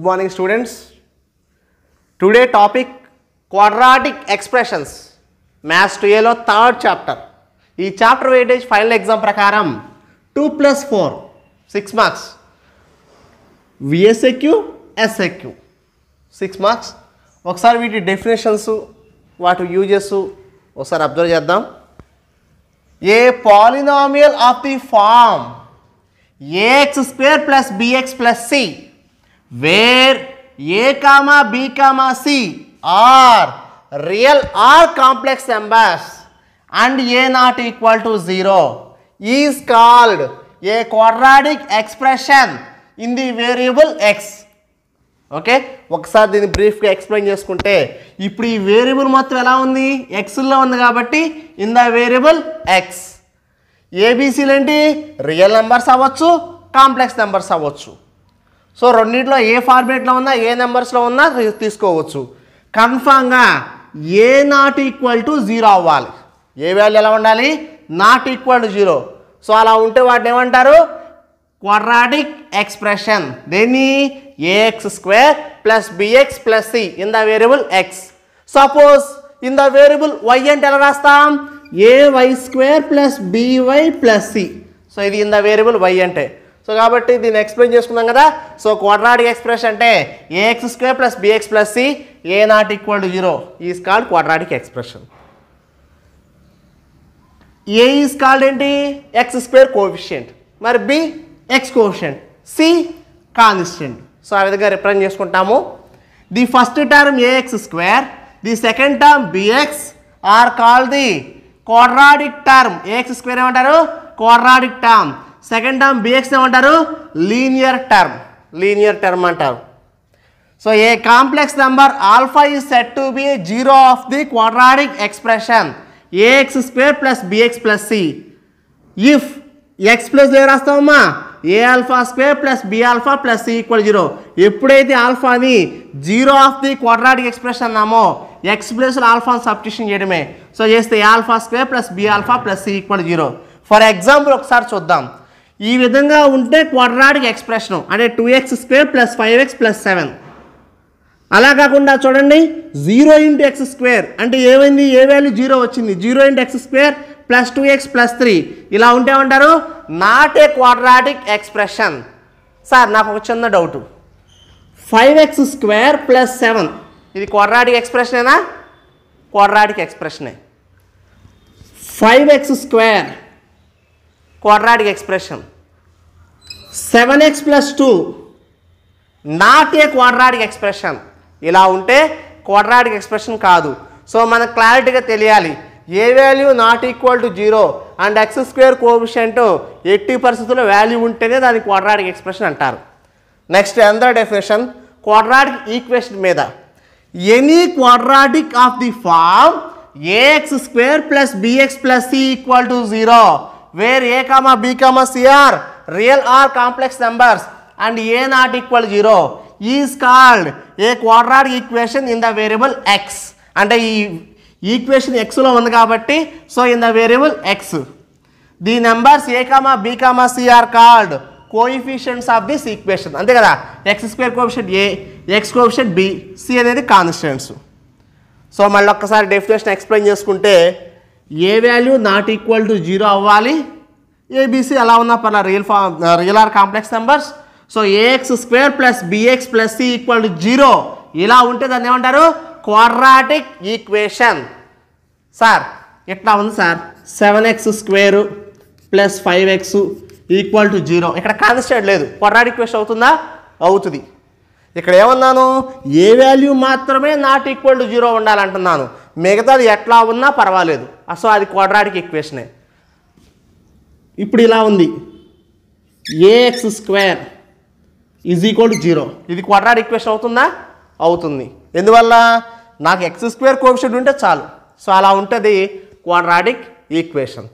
Good morning students today topic quadratic expressions maths two एलो third chapter ई chapter weightage final exam प्रकार two plus four six marks VSAQ SAQ six marks और सारे वीट definitions वाट uses ओसार observe चेद्दाम a polynomial of the form A X square plus B X plus C where A comma B comma C are real or complex numbers and A not equal to zero is called a quadratic expression in the variable X okay ఒకసారి దీన్ని బ్రీఫ్గా explain చేసుకుంటే ఇప్పుడు ఈ variable మొత్తం ఎలా ఉంది ఎక్స్లో ఉంది కాబట్టి ఇన్ ద వేరియబుల్ ఎక్స్ ఏబీసీలు ఏంటి రియల్ నెంబర్స్ అవ్వచ్చు కాంప్లెక్స్ నెంబర్స్ అవ్వచ్చు సో రెండింటిలో ఏ ఫార్మేట్లో ఉన్నా ఏ నెంబర్స్లో ఉన్నా తీసుకోవచ్చు కన్ఫామ్గా a not equal to zero అవ్వాలి ఏ వాల్యూ ఎలా ఉండాలి not equal to zero so అలా ఉంటే వాటిని ఏమంటారు క్వాడ్రాటిక్ ఎక్స్ప్రెషన్ దేన్ని ax square plus bx plus c in the variable x suppose in the variable y అంటే ఎలా రాస్తాం y square plus b y plus c so ఇది ఇన్ ద వేరియబుల్ వై అంటే సో కాబట్టి దీన్ని ఎక్స్ప్లెయిన్ చేసుకున్నాం కదా సో క్వాడ్రాటిక్ ఎక్స్ప్రెస్ అంటే ax square plus bx plus c a not equal to zero is called quadratic expression a is called ఏంటి X square coefficient మరి b x coefficient c constant so ఆ విధంగా represent చేసుకుంటాము the first term ax square the second term bx are called the quadratic term ax square ఏమంటారు quadratic term second term bx ఏమంటారు linear term linear term అంటారు so a complex number alpha is set to be zero of the quadratic expression ax square plus bx plus c if x plus ఏ రాస్తామమ్మా a alpha square plus b alpha plus c equal zero ఎప్పుడైతే ఆల్ఫాని zero of the quadratic expression అన్నామో x ప్లస్లో ఆల్ఫాని substitution చేయడమే so చేస్తే a alpha square plus b alpha plus c equal zero for example ఒకసారి చూద్దాం ఈ విధంగా ఉంటే క్వాడ్రాటిక్ ఎక్స్ప్రెషను అంటే two x square plus five x plus seven అలా కాకుండా చూడండి జీరో ఇంటూ ఎక్స్ స్క్వేర్ అంటే ఏమైంది ఏ వాల్యూ జీరో వచ్చింది zero into X square plus two x plus three ఇలా ఉంటే ఉంటారు not a quadratic expression sir నాకు ఒక చిన్న doubt five x square plus seven ఇది క్వాడ్రాటిక్ ఎక్స్ప్రెషనేనా క్వాడ్రాటిక్ ఎక్స్ప్రెషనే five x square expression seven X plus two not a quadratic expression ఇలా ఉంటే క్వాడ్రాటిక్ ఎక్స్ప్రెషన్ కాదు సో మనకు క్లారిటీగా తెలియాలి a value not equal to zero and x square coefficient ఎట్టి పరిస్థితుల్లో వాల్యూ ఉంటేనే దాన్ని క్వాడ్రాటిక్ ఎక్స్ప్రెషన్ అంటారు next under definition quadratic equation మీద any quadratic of the form ax square plus bx plus c equal to zero where A comma B comma c are real or complex numbers and A not equal zero is called a క్వాడ్రాట్ equation in the variable x అంటే ఈ equation ఎక్స్లో ఉంది కాబట్టి so in the variable x the numbers a comma B comma c are called coefficients of this equation అంతే కదా x square coefficient a x coefficient b c అనేది constants so మళ్ళీ ఒక్కసారి డెఫినేషన్ ఎక్స్ప్లెయిన్ చేసుకుంటే a value not equal to zero అవ్వాలి abc ఎలా ఉన్నా పర్లా రియల్ ఫా real or complex numbers so ax square plus bx plus c equal to zero ఇలా ఉంటే దాన్ని ఏమంటారు క్వాడ్రాటిక్ ఈక్వేషన్ సార్ ఎట్లా ఉంది sir seven x square plus five x equal to zero ఇక్కడ కాన్స్టెంట్ లేదు క్వాడ్రాటిక్ ఈక్వేషన్ అవుతుందా అవుతుంది ఇక్కడ ఏమన్నాను ఏ వాల్యూ మాత్రమే నాట్ ఈక్వల్ టు జీరో ఉండాలంటున్నాను మిగతాది ఎట్లా ఉన్నా పర్వాలేదు సో అది క్వాడ్రాటిక్ ఈక్వేషనే ఇప్పుడు ఇలా ఉంది ax square is equal to zero ఇది క్వాడ్రాటిక్ ఈక్వేషన్ అవుతుందా అవుతుంది ఎందువల్ల నాకు ఎక్స్ స్క్వేర్ కోవిషెడ్ ఉంటే చాలు సో అలా ఉంటుంది క్వాడ్రాటిక్ ఈక్వేషన్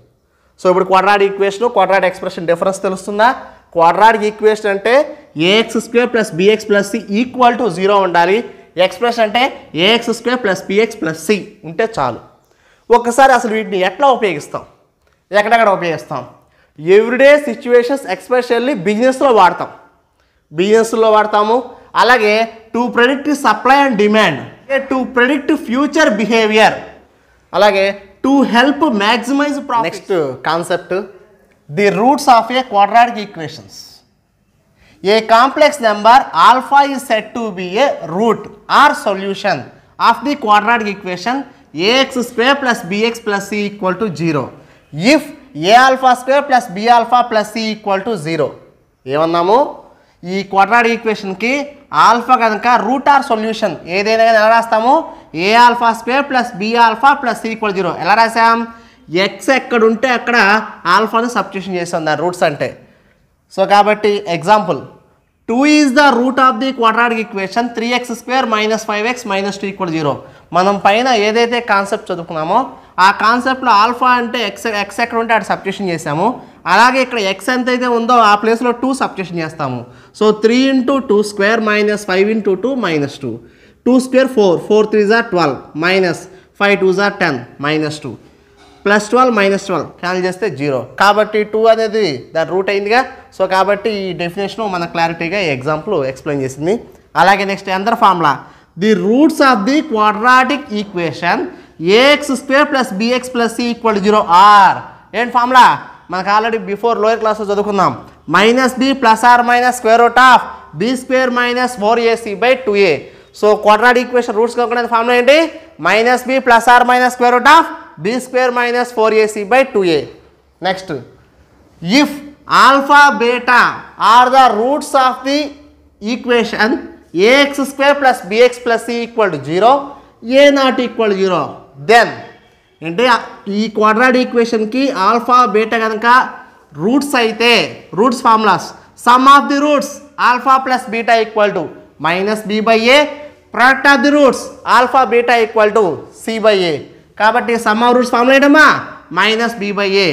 సో ఇప్పుడు quadratic equation quadratic expression difference తెలుస్తుందా క్వాడ్రాటిక్ ఈక్వేషన్ అంటే ax square plus bx plus equal to zero ఉండాలి ఎక్స్ప్రెషన్ అంటే ax square plus px plus c ఉంటే చాలు ఒకసారి అసలు వీటిని ఎట్లా ఉపయోగిస్తాం ఎక్కడెక్కడ ఉపయోగిస్తాం ఎవ్రీడే సిచ్యువేషన్స్ ఎక్స్పెషల్లీ బిజినెస్లో వాడతాం బిజినెస్లో వాడతాము అలాగే to predict supply and demand to predict future behaviour అలాగే to help maximise next concept the roots of a quadratic equations A complex number alpha is said to be a root or solution of the quadratic equation ax square plus bx plus c equal to 0 if a alpha square plus b alpha plus c equal to 0 ఏమన్నాము ఈ quadratic ఈక్వేషన్కి alpha కనుక root or solution ఏదైనా కానీ ఎలా రాస్తాము a alpha square plus b alpha plus c equal zero ఎలా రాసాం ఎక్స్ ఎక్కడ ఉంటే అక్కడ ఆల్ఫాను సబ్స్టిట్యూషన్ చేస్తుంది రూట్స్ అంటే సో కాబట్టి example two is the root of the quadratic equation three x square minus five x minus two equal zero మనం పైన ఏదైతే కాన్సెప్ట్ చదువుకున్నామో ఆ కాన్సెప్ట్లో ఆల్ఫా అంటే ఎక్స్ ఎక్స్ ఎక్కడ ఉంటే అక్కడ సబ్స్టిట్యూషన్ చేసాము అలాగే ఇక్కడ ఎక్స్ ఎంత అయితే ఉందో ఆ ప్లేస్లో టూ సబ్స్టిట్యూషన్ చేస్తాము so three into two square minus five into two minus two two square four four three జార్ ట్వెల్వ్ మైనస్ ఫైవ్ టూ జార్ ten minus two plus twelve minus twelve cancel చేస్తే zero కాబట్టి two అనేది దాని route అయిందిగా so కాబట్టి ఈ definition మన క్లారిటీగా ఎగ్జాంపుల్ ఎక్స్ప్లెయిన్ చేసింది అలాగే next under formula the roots of the quadratic equation ax square plus bx plus c equal zero are ఏంటి ఫార్ములా మనకు ఆల్రెడీ బిఫోర్ లోయర్ క్లాస్లో చదువుకుందాం minus b plus or minus square root of B square minus four ac by two a so quadratic equation roots కనుక్కునే formula ఏంటి minus b plus or minus square root of b square minus four a c by 2a next if alpha beta are the roots of the equation ax square plus bx plus c equal to 0 a not equal to 0 then అంటే ఈ quadratic ఈక్వేషన్కి alpha beta కనుక roots అయితే roots formulas sum of the roots alpha plus beta equal to minus b by a product of the roots alpha beta equal to c by a కాబట్టి sum of roots formula ఏంటమ్మా minus b by a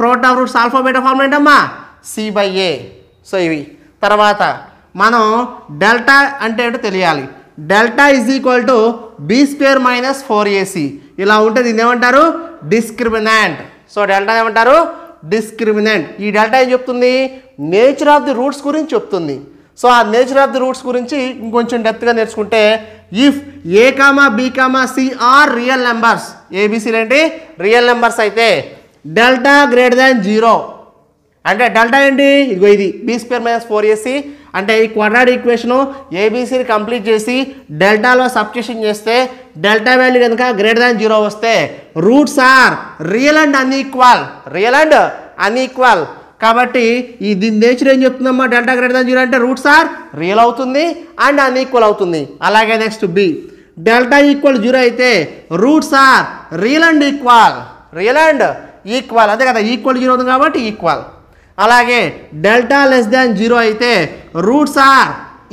product of roots alpha beta formula ఏంటమ్మా c by a so ఇవి తర్వాత మనం delta అంటే ఏంటో తెలియాలి delta is equal to b square minus four ac ఇలా ఉంటే దీన్ని ఏమంటారు డిస్క్రిమినెంట్ సో డెల్టా ఏమంటారు డిస్క్రిమినెంట్ ఈ డెల్టా ఏం చెప్తుంది నేచర్ ఆఫ్ ది రూట్స్ గురించి చెప్తుంది సో ఆ నేచర్ ఆఫ్ ది రూట్స్ గురించి ఇంకొంచెం డెప్త్గా నేర్చుకుంటే if a comma B comma C are real numbers ఏబిసిలు ఏంటి రియల్ నెంబర్స్ అయితే డెల్టా గ్రేటర్ దాన్ జీరో అంటే డెల్టా ఏంటి ఇదిగో ఇది b square minus four ac అంటే ఈ క్వడ్రాడ్ ఈక్వేషను ఏబీసీని కంప్లీట్ చేసి డెల్టాలో సబ్స్టిట్యూషన్ చేస్తే డెల్టా వాల్యూ కనుక గ్రేటర్ దాన్ జీరో వస్తే roots are real and unequal real and unequal కాబట్టి ఈ దీని నేచర్ ఏం చెప్తుందమ్మా డెల్టా గ్రేటర్ దాన్ జీరో అంటే రూట్స్ ఆర్ రియల్ అవుతుంది అండ్ అన్ఈక్వల్ అవుతుంది అలాగే next b delta equal zero అయితే roots are real and equal real and equal అదే కదా ఈక్వల్ జీరో ఉంది కాబట్టి ఈక్వల్ అలాగే డెల్టా లెస్ దాన్ జీరో అయితే roots are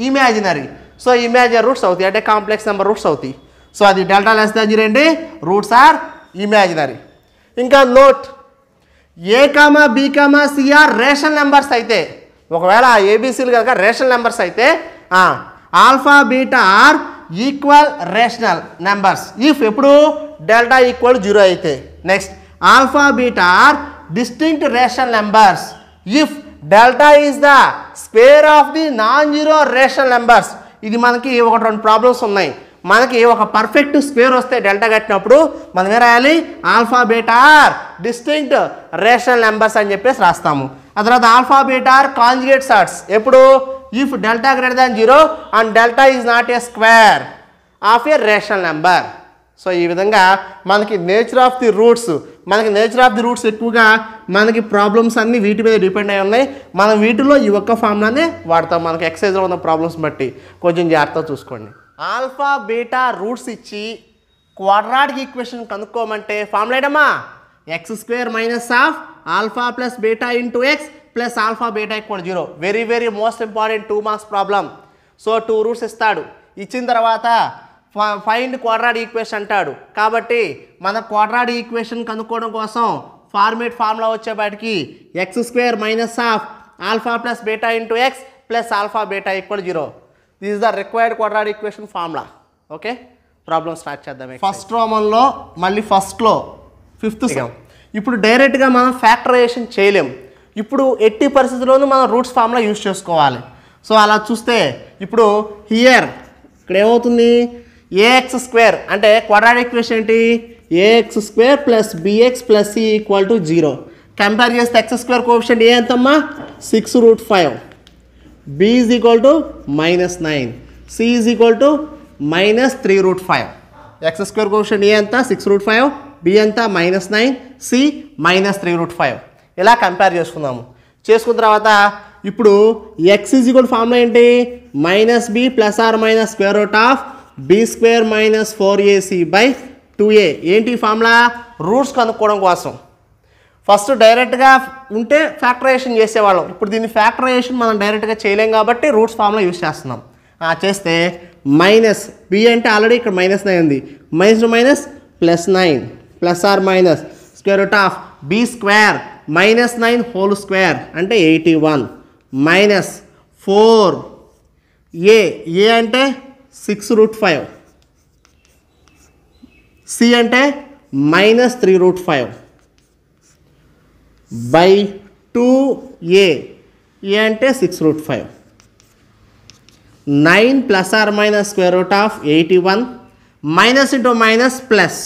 imaginary so imaginary roots అవుతాయి అంటే కాంప్లెక్స్ నెంబర్ రూట్స్ అవుతాయి సో అది డెల్టా లెస్ దాన్ జీరో అండి రూట్స్ ఆర్ ఇమాజినరీ ఇంకా note a comma b comma c are rational numbers అయితే ఒకవేళ ఆ ఏబీసీలు కనుక రేషన్ నెంబర్స్ అయితే alpha beta are equal rational numbers if ఎప్పుడు డెల్టా ఈక్వల్ జీరో అయితే next alpha beta are distinct rational numbers if delta is the square of the non zero rational numbers ఇది మనకి ఒకటి రెండు ప్రాబ్లమ్స్ ఉన్నాయి మనకి ఒక పర్ఫెక్ట్ స్క్వేర్ వస్తే డెల్టా కట్టినప్పుడు మనం ఏం రాయాలి alpha beta are distinct rational numbers అని చెప్పేసి రాస్తాము ఆ తర్వాత ఆల్ఫా బేటార్ కాంజుగేట్ సార్ట్స్ ఎప్పుడు if delta greater than zero and delta is not a square of a rational number so ఈ విధంగా మనకి నేచర్ ఆఫ్ ది రూట్స్ మనకి నేచర్ ఆఫ్ ది రూట్స్ ఎక్కువగా మనకి ప్రాబ్లమ్స్ అన్నీ వీటి మీద డిపెండ్ అయి ఉన్నాయి మనం వీటిలో ఈ ఒక్క ఫామ్లోనే వాడతాం మనకి ఎక్సైజ్లో ఉన్న ప్రాబ్లమ్స్ బట్టి కొంచెం జాగ్రత్తగా చూసుకోండి ఆల్ఫా బీటా రూట్స్ ఇచ్చి క్వాడ్రాటిక్ ఈక్వేషన్ కనుక్కోమంటే ఏడమ్మా x square minus of alpha plus beta into X plus alpha beta equal zero very very most important two marks problem so two roots ఇస్తాడు ఇచ్చిన తర్వాత ఫైండ్ క్వాడ్రాడ్ ఈక్వేషన్ అంటాడు కాబట్టి మన క్వాడ్రాడ్ equation కనుక్కోవడం కోసం ఫార్మేట్ ఫార్ములా వచ్చేపాటికి x square minus of alpha plus beta into X plus alpha beta equal zero this the required quadratic equation formula okay problem start చేద్దాం ఫస్ట్ రోమన్లో మళ్ళీ ఫస్ట్లో ఫిఫ్త్ ఇప్పుడు డైరెక్ట్గా మనం ఫ్యాక్టరైజేషన్ చేయలేం ఇప్పుడు ఎట్టి పరిస్థితుల్లోనూ మనం రూట్స్ ఫార్ములా యూజ్ చేసుకోవాలి సో అలా చూస్తే ఇప్పుడు హియర్ ఇక్కడ ఏమవుతుంది ఏఎక్స్ స్క్వేర్ అంటే క్వాడ్రాటిక్ ఈక్వేషన్ ఏంటి ax square plus bx plus c equal to zero compare చేస్తే ఎక్స్ స్క్వేర్ కోఫిషియంట్ ఏ ఎంతమ్మా six root five b is equal to minus 9 c is equal to minus 3 root 5 x square quotient a anta 6 root 5 b అంతా minus 9 c minus 3 root 5 ఇలా compare చేసుకుందాము చేసుకున్న తర్వాత ఇప్పుడు x is equal formula ఏంటి minus b plus or minus square root of B square minus four ac by two a ఏంటి formula roots కనుక్కోవడం కోసం ఫస్ట్ డైరెక్ట్గా ఉంటే ఫ్యాక్టరైజేషన్ చేసేవాళ్ళం ఇప్పుడు దీన్ని ఫ్యాక్టరైజేషన్ మనం డైరెక్ట్గా చేయలేం కాబట్టి రూట్స్ ఫామ్లో యూస్ చేస్తున్నాం చేస్తే మైనస్ బి అంటే ఆల్రెడీ ఇక్కడ మైనస్ నైన్ ఉంది minus minus plus nine plus or minus square root of B square minus nine whole square అంటే eighty one minus four A A అంటే సిక్స్ రూట్ ఫైవ్ సి అంటే minus three root five by two A A అంటే six root five nine plus or minus square root of eighty minus minus into minus plus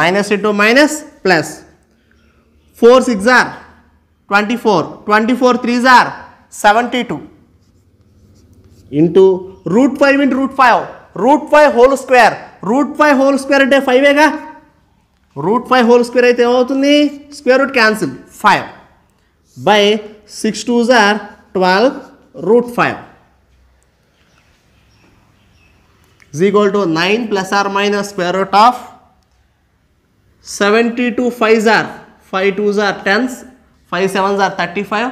minus into minus four six or twenty four twenty four three or seventy two into root five into root five root five whole square root five whole square अटे फाइवेगा root five whole square అయితే ఏమవుతుంది square root cancel five by six two జార్ twelve root five is equal to 9 plus or minus square root of 72 5s are 5 2s are 10s 5 7s are 35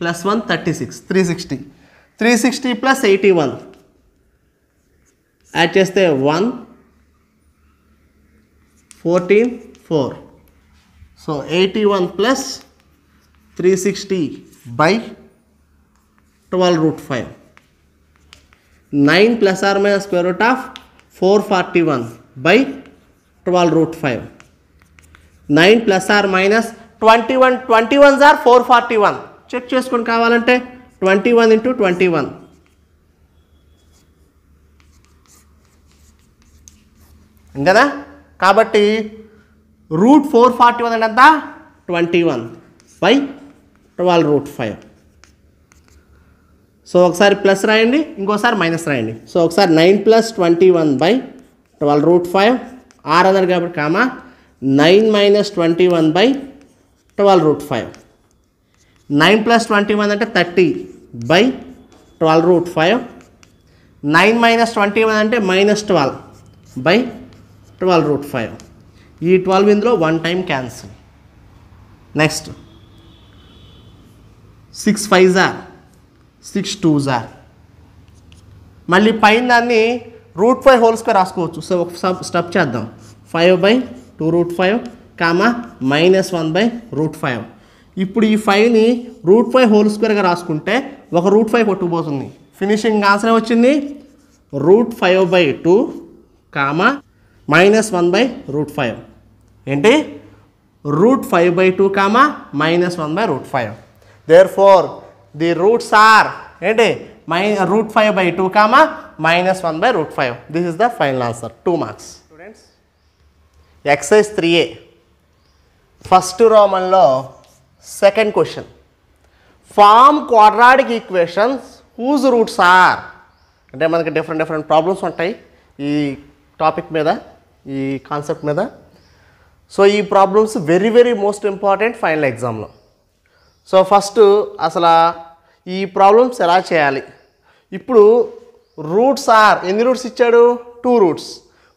plus 1 36 360 360 plus 81 add just a 1 14 4 so 81 + 360 / 12 √5 9 + r - √441 / 12 √5 9 + r - 21 21 * 441 check చేసుకొని కావాలంటే 21 * 21 ఎందదా కాబట్టి root four forty one అంటే ఎంత twenty one by twelve root five so ఒకసారి plus రాయండి ఇంకోసారి minus రాయండి so ఒకసారి nine plus twenty one by twelve root five or అన్నారు కాబట్టి comma nine minus twenty one by twelve root five nine plus twenty one అంటే thirty by twelve root five nine minus twenty one అంటే minus twelve by twelve root five ఈ twelve ఇందులో one time cancel next six five jar six two జార్ మళ్ళీ పైన దాన్ని root five whole square రాసుకోవచ్చు so ఒక స్టెప్ చేద్దాం five by two root five comma minus one by root five ఇప్పుడు ఈ ఫైవ్ని రూట్ ఫైవ్ హోల్ స్క్వేర్గా రాసుకుంటే ఒక రూట్ ఫైవ్ కొట్టుకుపోతుంది ఫినిషింగ్ ఆన్సర్ వచ్చింది root five by two comma minus one by root five ఏంటి root five by two comma minus one by root five therefore the roots are ఏంటి మై route five by two comma minus one by root five this is the final answer two marks students exercise three A first రోమన్లో second question form quadratic equations whose roots are అంటే మనకి different different problems ఉంటాయి ఈ topic మీద ఈ concept మీద so ఈ problems very very most important final ఎగ్జామ్లో సో ఫస్ట్ అసలు ఈ ప్రాబ్లమ్స్ ఎలా చేయాలి ఇప్పుడు రూట్స్ ఆర్ ఎన్ని రూట్స్ ఇచ్చాడు టూ రూట్స్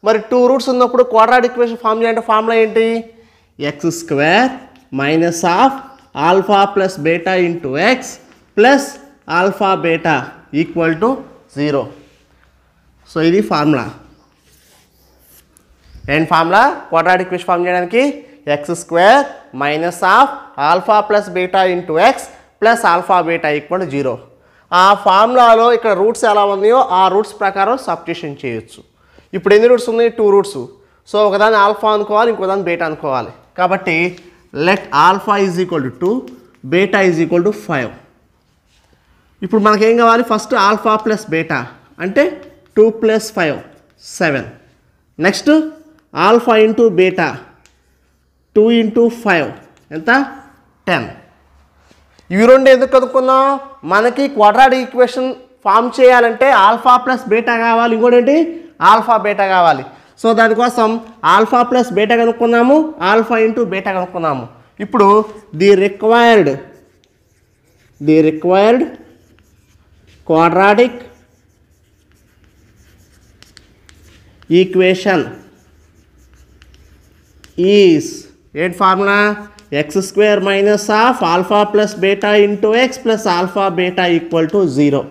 మరి టూ రూట్స్ ఉన్నప్పుడు క్వాడ్రాటిక్ ఈక్వేషన్ ఫామ్ చేయాలంటే ఫార్ములా ఏంటి X square minus of alpha plus beta into X plus alpha beta equal to zero so ఇది ఫార్ములా రెండు ఫామ్లా క్వాడ్రాటిక్ ఫిష్ ఫామ్ చేయడానికి X square minus of alpha plus beta into X plus alpha beta equal zero ఆ ఫార్ములాలో ఇక్కడ roots ఎలా ఉన్నాయో ఆ రూట్స్ ప్రకారం సబ్స్టిట్యూషన్ చేయొచ్చు ఇప్పుడు ఎన్ని రూట్స్ ఉన్నాయి టూ రూట్స్ సో ఒకదాన్ని ఆల్ఫా అనుకోవాలి ఇంకోదాన్ని బీటా అనుకోవాలి కాబట్టి let alpha is equal to two beta is equal to five ఇప్పుడు మనకేం కావాలి ఫస్ట్ ఆల్ఫా ప్లస్ బీటా అంటే two plus five seven next alpha into beta two into five ఎంత టెన్ ఇవి రెండు ఎందుకు కనుక్కున్నాం మనకి క్వాడ్రాటిక్ ఈక్వేషన్ ఫామ్ చేయాలంటే ఆల్ఫా ప్లస్ బీటా కావాలి ఇంకోటి ఆల్ఫా బీటా కావాలి సో దానికోసం ఆల్ఫా ప్లస్ బీటా కనుక్కున్నాము ఆల్ఫా ఇంటూ బీటా కనుక్కున్నాము ఇప్పుడు the required the required quadratic equation is ఏంటి formula X square minus of alpha plus beta into X plus alpha beta equal to zero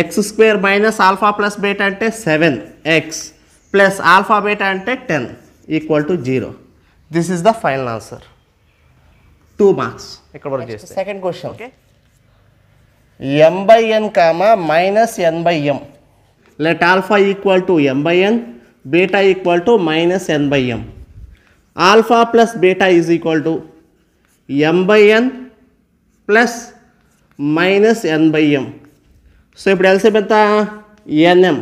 X square minus alpha plus beta అంటే seven X plus alpha beta అంటే ten equal to zero this is the final answer two marks ఇక్కడ వరకు చేస్తాం second question okay M by N comma minus N by M let alpha equal to M by N beta equal to minus N by M alpha plus beta is equal to M by N plus minus N by M so ఇప్పుడు ఎల్సేపు ఎంత N M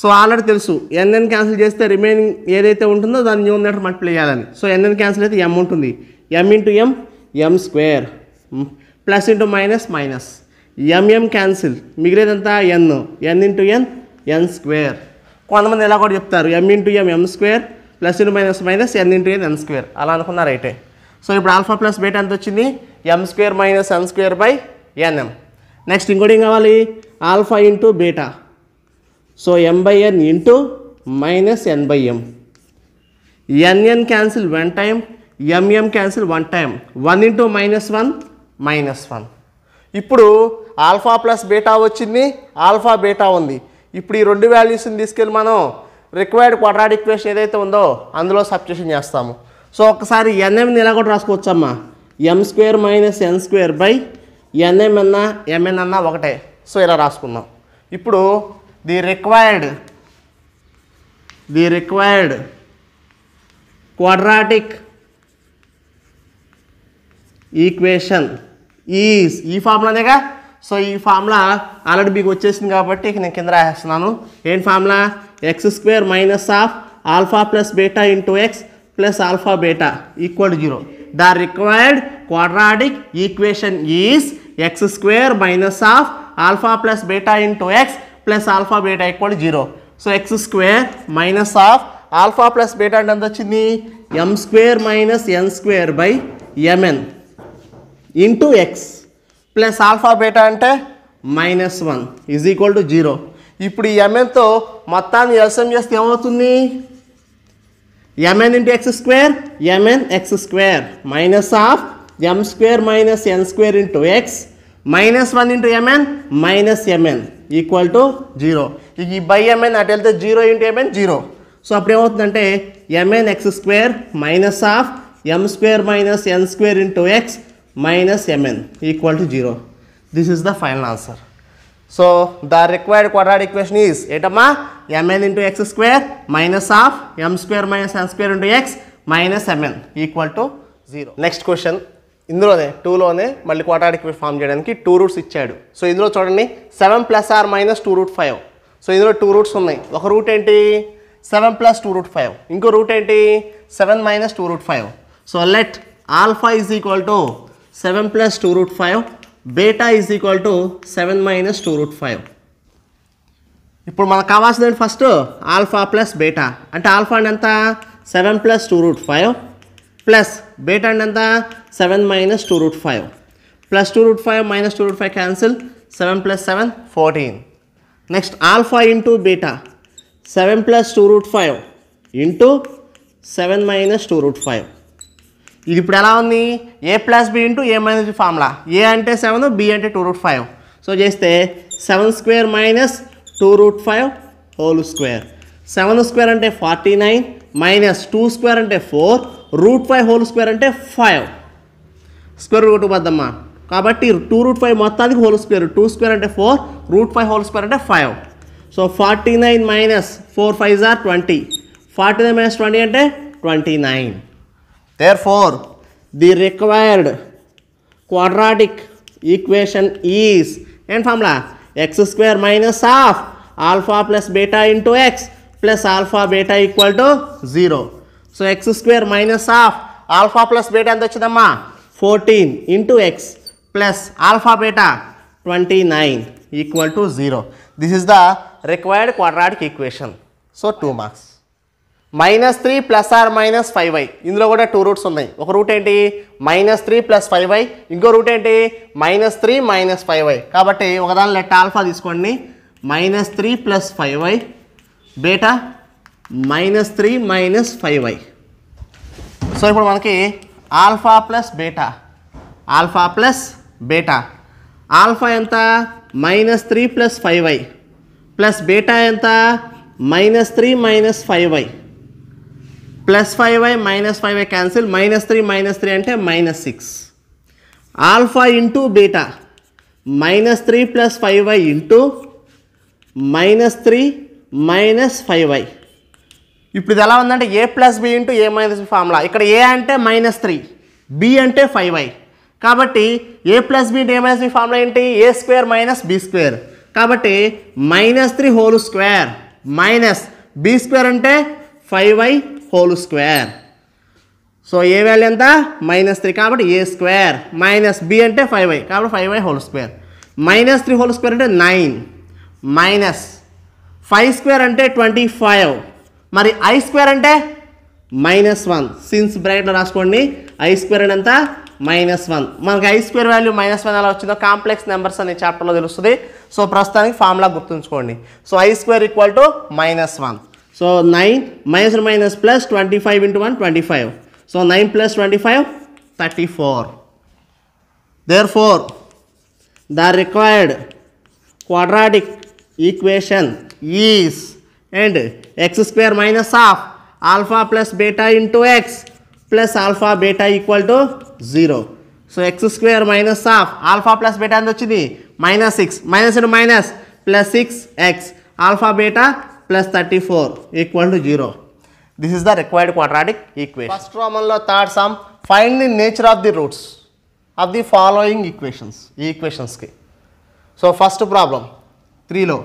so already తెలుసు N N cancel చేస్తే remaining ఏదైతే ఉంటుందో దాన్ని numerator మట్టి వేయాలని సో ఎన్ఎన్ క్యాన్సిల్ అయితే ఎం ఉంటుంది M into M M square plus into minus minus M M cancel మిగిలేదంతా N N into N N square కొంతమంది ఎలా కూడా చెప్తారు M into M M square plus in minus minus N into N N square అలా అనుకున్న రైటే so ఇప్పుడు alpha plus beta ఎంత వచ్చింది M square minus N square by N M next ఇంకోటి ఏం కావాలి alpha into beta so M by N into minus N by M N N cancel one time M M cancel one time one into minus one minus one ఇప్పుడు alpha plus beta వచ్చింది alpha beta ఉంది ఇప్పుడు ఈ రెండు వాల్యూస్ని తీసుకెళ్ళి మనం required quadratic equation ఏదైతే ఉందో అందులో సబ్స్టిట్యూషన్ చేస్తాము సో ఒకసారి ఎన్ఎంని ఎలా కూడా రాసుకోవచ్చమ్మా M square minus N square by N M అన్న ఎంఎన్ అన్న ఒకటే సో ఇలా రాసుకుందాం ఇప్పుడు the required the required quadratic equation ఈ ఈ ఫార్ములానేగా సో ఈ ఫార్ములా ఆల్రెడీ మీకు వచ్చేసింది కాబట్టి నేను కింద రాసేస్తున్నాను ఏం formula X square minus of alpha plus beta into X plus alpha beta equal zero the required quadratic equation is X square minus of alpha plus beta into X plus alpha beta equal zero so X square minus of alpha plus beta అంటే ఎంత వచ్చింది M square minus N square by M N into X plus alpha beta అంటే minus one is equal to zero ఇప్పుడు ఈ ఎంఎన్తో మొత్తాన్ని ఎల్సం చేస్తే ఏమవుతుంది M N into X square M N X square minus of M square minus N square into X minus one into M N minus M N equal to zero ఈ by M N అటు వెళ్తే zero into M N zero so అప్పుడు ఏమవుతుందంటే M N X square minus of M square minus N square into X minus M N equal to zero this is the final answer so the required quadratic equation is ఏంటమ్మా M N into X square minus of M square minus N square into X minus M N equal to zero next question ఇందులోనే టూలోనే మళ్ళీ quadratic form చేయడానికి two roots ఇచ్చాడు so ఇందులో చూడండి seven plus or minus two root five so ఇందులో two roots ఉన్నాయి ఒక రూట్ ఏంటి seven plus two root five ఇంకో రూట్ ఏంటి seven minus two root five so let alpha is equal to seven plus two root five beta is equal to seven minus two root five ఇప్పుడు మనకు కావాల్సింది first alpha plus beta అంటే alpha and ఎంత seven plus two root five plus beta and ఎంత seven minus two root five plus two root five minus two root five cancel seven plus seven fourteen next alpha into beta seven plus two root five into seven minus two root five ఇది ఇప్పుడు ఎలా ఉంది A plus B into A minus B formula A అంటే seven B అంటే two root five so చేస్తే seven square minus two root five whole square seven square అంటే forty nine minus two square అంటే four root five whole square అంటే five square root వద్దమ్మా కాబట్టి two root five మొత్తానికి whole square two square అంటే four root five whole square అంటే five so forty nine minus four five జార్ twenty forty nine minus twenty అంటే twenty nine Therefore, the required quadratic equation is n formula x square minus half alpha plus beta into x plus alpha beta equal to 0. So, x square minus half alpha plus beta and the 14 into x plus alpha beta 29 equal to 0. This is the required quadratic equation. So, 2 marks. Minus three plus or minus five Y ఇందులో కూడా two roots ఉన్నాయి ఒక root ఏంటి minus three plus five Y ఇంకో root ఏంటి minus three minus five why కాబట్టి ఒకదాని let alpha తీసుకోండి minus three plus five Y beta minus three minus five Y so ఇప్పుడు మనకి alpha plus beta alpha plus beta alpha ఎంత minus three plus five Y plus beta ఎంత minus three minus five Y plus five Y minus five Y cancel minus three minus three అంటే minus six alpha into beta minus three plus five Y into minus three minus five Y ఇప్పుడు ఇది ఎలా ఉందంటే A plus B into A minus formula ఇక్కడ A అంటే minus three B అంటే five why కాబట్టి A plus B A minus B formula ఏంటి A square minus B square కాబట్టి minus three whole square minus B square అంటే five y whole square so a value ఎంత minus three కాబట్టి a square minus B అంటే five why కాబట్టి five y whole square minus three whole square అంటే nine minus five square అంటే twenty five మరి i square అంటే minus one since బ్రాకెట్లో రాసుకోండి ఐ స్క్వేర్ అంటే ఎంత మైనస్ వన్ మనకి i square value minus one ఎలా వచ్చిందో కాంప్లెక్స్ నెంబర్స్ అనే చాప్టర్లో తెలుస్తుంది సో ప్రస్తుతానికి ఫార్ములా గుర్తుంచుకోండి so i square equal to minus one So 9 minus or minus plus 25 into 1, 25. So 9 plus 25, 34. Therefore, the required quadratic equation is and x square minus half alpha plus beta into x plus alpha beta equal to 0. So x square minus half alpha plus beta and the minus 6 minus into minus plus 6x alpha beta plus thirty four equal to zero this is the required quadratic equation first రోమన్లో third sum find the nature of the roots of the following equations ఈ ఈక్వేషన్స్కి so first problem త్రీలో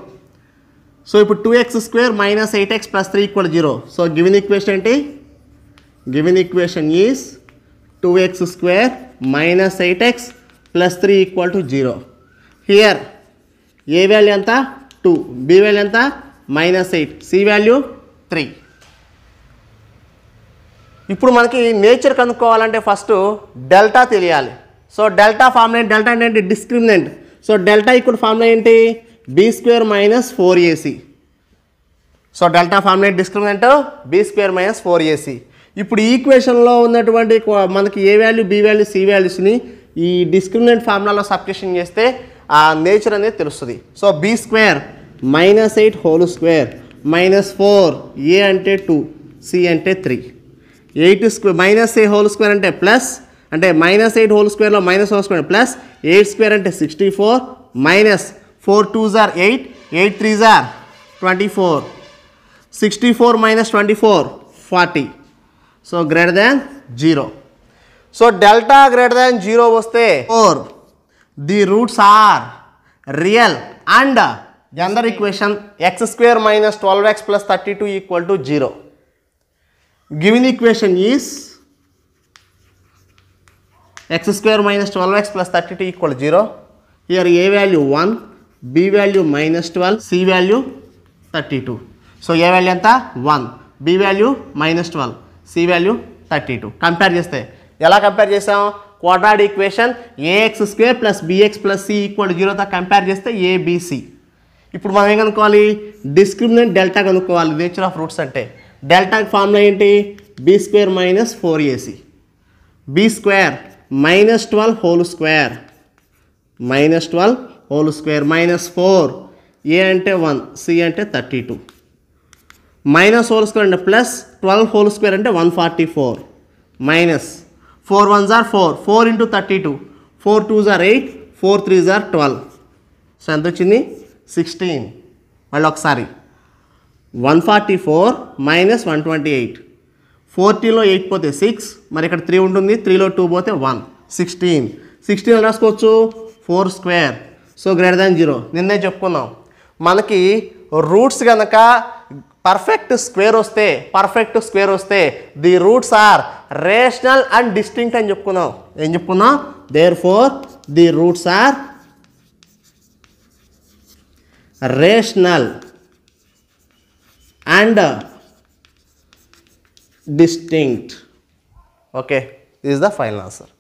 so ఇప్పుడు two x square minus eight x plus three equal zero so given equation ఏంటి given equation is two x square minus eight x plus three equal to zero here a value ఎంత two b value ఎంత minus eight c value three ఇప్పుడు మనకి nature కనుక్కోవాలంటే first delta తెలియాలి so delta formula delta అంటే discriminant so delta ఇప్పుడు formula ఏంటి b square minus four a c so delta formula discriminant b square minus four a c ఇప్పుడు ఈక్వేషన్లో ఉన్నటువంటి మనకి a value b value c వాల్యూస్ని ఈ డిస్క్రిమినెంట్ ఫార్ములాలో సబ్క్రిషన్ చేస్తే ఆ నేచర్ అనేది తెలుస్తుంది so b square minus eight whole square minus four a అంటే టూ సి అంటే three eight square minus a whole square అంటే ప్లస్ అంటే మైనస్ ఎయిట్ హోల్ స్క్వేర్లో minus whole square plus eight square అంటే sixty four minus four twos are eight eight threes are twenty four sixty four minus twenty four forty so greater than zero so delta greater than zero వస్తే for the roots are real and general equation x square minus twelve x plus thirty two equal to zero given equation is x square minus twelve x plus thirty two equal zero here a value one b value minus twelve c value thirty two so a value ఎంత one b value minus twelve c value thirty two compare చేస్తే ఎలా compare చేసాం quadratic equation a square plus bx plus c equal జీరోతో compare చేస్తే a b c ఇప్పుడు మనం ఏం కనుక్కోవాలి డిస్క్రిమినెంట్ డెల్టా కనుక్కోవాలి నేచర్ ఆఫ్ రూట్స్ అంటే డెల్టాకి ఫార్ములా ఏంటి b square minus four a c b square minus twelve whole square minus twelve whole square minus four a అంటే వన్ సి అంటే thirty two minus whole square అంటే plus twelve whole square అంటే one forty four minus four ones are four four into thirty two four twos are eight four threes are twelve so ఎంత వచ్చింది sixteen మళ్ళీ ఒకసారి one forty four minus one twenty eight ఫోర్టీలో eight పోతే six మరి ఇక్కడ three ఉంటుంది త్రీలో టూ పోతే వన్ సిక్స్టీన్ సిక్స్టీన్ రాసుకోవచ్చు four square so greater than zero నిన్నే చెప్పుకున్నాం మనకి రూట్స్ కనుక పర్ఫెక్ట్ స్క్వేర్ వస్తే పర్ఫెక్ట్ స్క్వేర్ వస్తే the roots are rational and distinct అని చెప్పుకున్నాం ఏం చెప్పుకున్నాం therefore the roots are rational and distinct. Okay, this is the final answer.